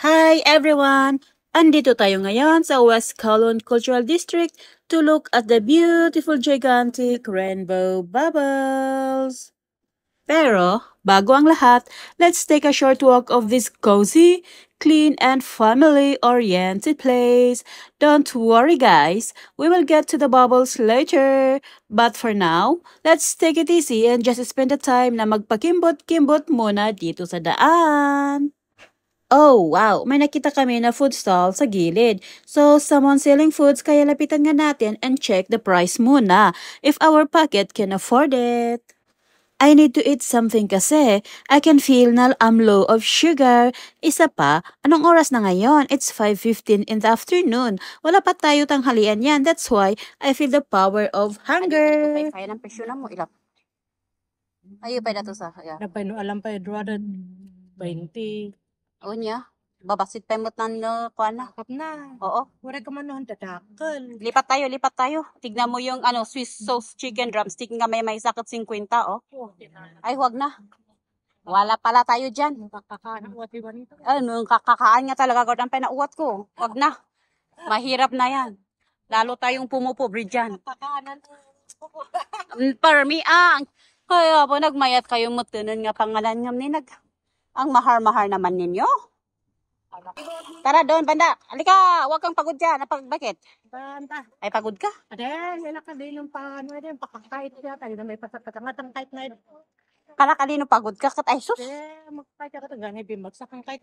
Hi everyone! Andito tayo ngayon sa West Kowloon Cultural District to look at the beautiful gigantic rainbow bubbles. Pero, bago ang lahat, let's take a short walk of this cozy, clean, and family-oriented place. Don't worry guys, we will get to the bubbles later. But for now, let's take it easy and just spend the time na magpakimbot-kimbot muna dito sa daan. Oh, wow! May nakita kami na food stall sa gilid. So, someone selling foods, kaya lapitan nga natin and check the price muna if our pocket can afford it. I need to eat something kasi I can feel na I'm low of sugar. Isa pa, anong oras na ngayon? It's 5.15 in the afternoon. Wala pa tayo tanghalian yan. That's why I feel the power of hunger. Ay, kaya ng presyo mo, ilap. Ayaw pa na to sa kaya. Napay no alam pa, Eduardo, 20. O niya. Babasit pa mo tan no, kuan na. Kap na. Oo. Wala ka man noon tatakal. Lipat tayo, lipat tayo. Tignan mo yung ano, Swiss sauce chicken drumstick nga may may sakit 50, oh. Ay, wag na. Wala pala tayo dyan. Kakakaan uwat iba nito. Ano, kakakaan nga talaga ko ang pinauwat ko. Wag na. Mahirap na yan. Lalo tayong pumupobre dyan. Kakaanan mm, Parmi ang. Ah. Kaya po, nagmayat kayo mo nga pangalan nga ni nag ang mahar-mahar naman ninyo. Tara doon, banda. Alika, huwag kang pagod dyan. Napag, bakit? Banda. Ay, pagod ka? Aden, wala ka din ng pangano. Aden, pakakait siya. Tayo na may pasatatangat ang kahit na. Kala kalino pagod ka kat ay sus. Magpahit ka ganay bimagsak ang kait.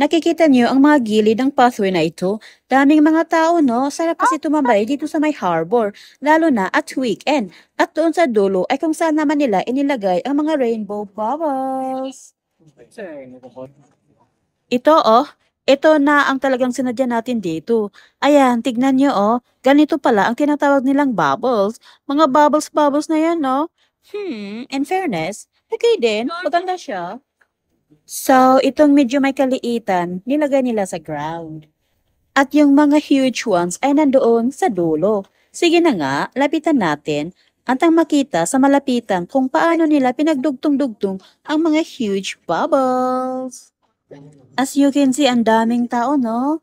Nakikita niyo ang mga gilid ng pathway na ito. Daming mga tao, no? Sarap kasi ah! tumambay dito sa may harbor, lalo na at weekend. At doon sa dulo ay kung saan naman nila inilagay ang mga rainbow bubbles. Ito oh, ito na ang talagang sinadya natin dito. Ayan, tignan nyo oh, ganito pala ang tinatawag nilang bubbles. Mga bubbles-bubbles na yan no. Oh. Hmm, in fairness, okay din, maganda siya. So, itong medyo may kaliitan, nilagay nila sa ground. At yung mga huge ones ay nandoon sa dulo. Sige na nga, lapitan natin at ang makita sa malapitan kung paano nila pinagdugtong-dugtong ang mga huge bubbles. As you can see, ang daming tao, no?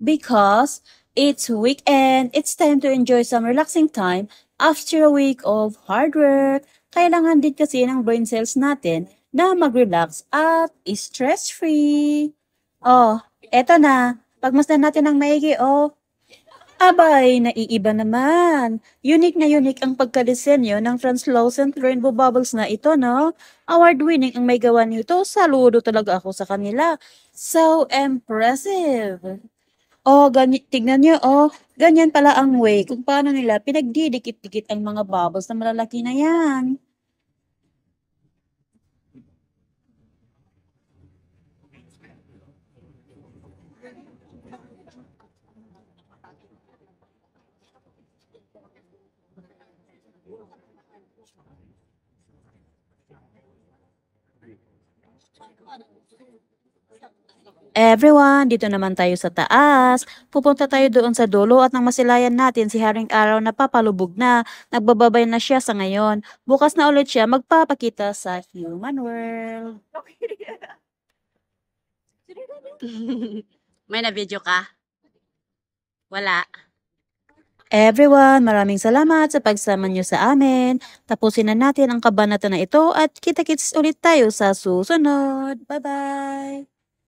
Because it's weekend, it's time to enjoy some relaxing time after a week of hard work. Kailangan din kasi ng brain cells natin na mag-relax at stress-free. Oh, eto na. Pagmasdan natin ng maigi, oh, Abay, naiiba naman. Unique na unique ang pagkadesenyo ng translucent rainbow bubbles na ito, no? Award-winning ang may gawa nito. Saludo talaga ako sa kanila. So impressive. Oh, ganyan, tignan nyo, oh. Ganyan pala ang way kung paano nila pinagdidikit-dikit ang mga bubbles na malalaki na yan. Everyone, dito naman tayo sa taas. Pupunta tayo doon sa dulo at nang masilayan natin si Haring Araw na papalubog na. Nagbababay na siya sa ngayon. Bukas na ulit siya magpapakita sa human world. May na-video ka? Wala. Everyone, maraming salamat sa pagsama nyo sa amin. Tapusin na natin ang kabanata na ito at kita-kits ulit tayo sa susunod. Bye-bye!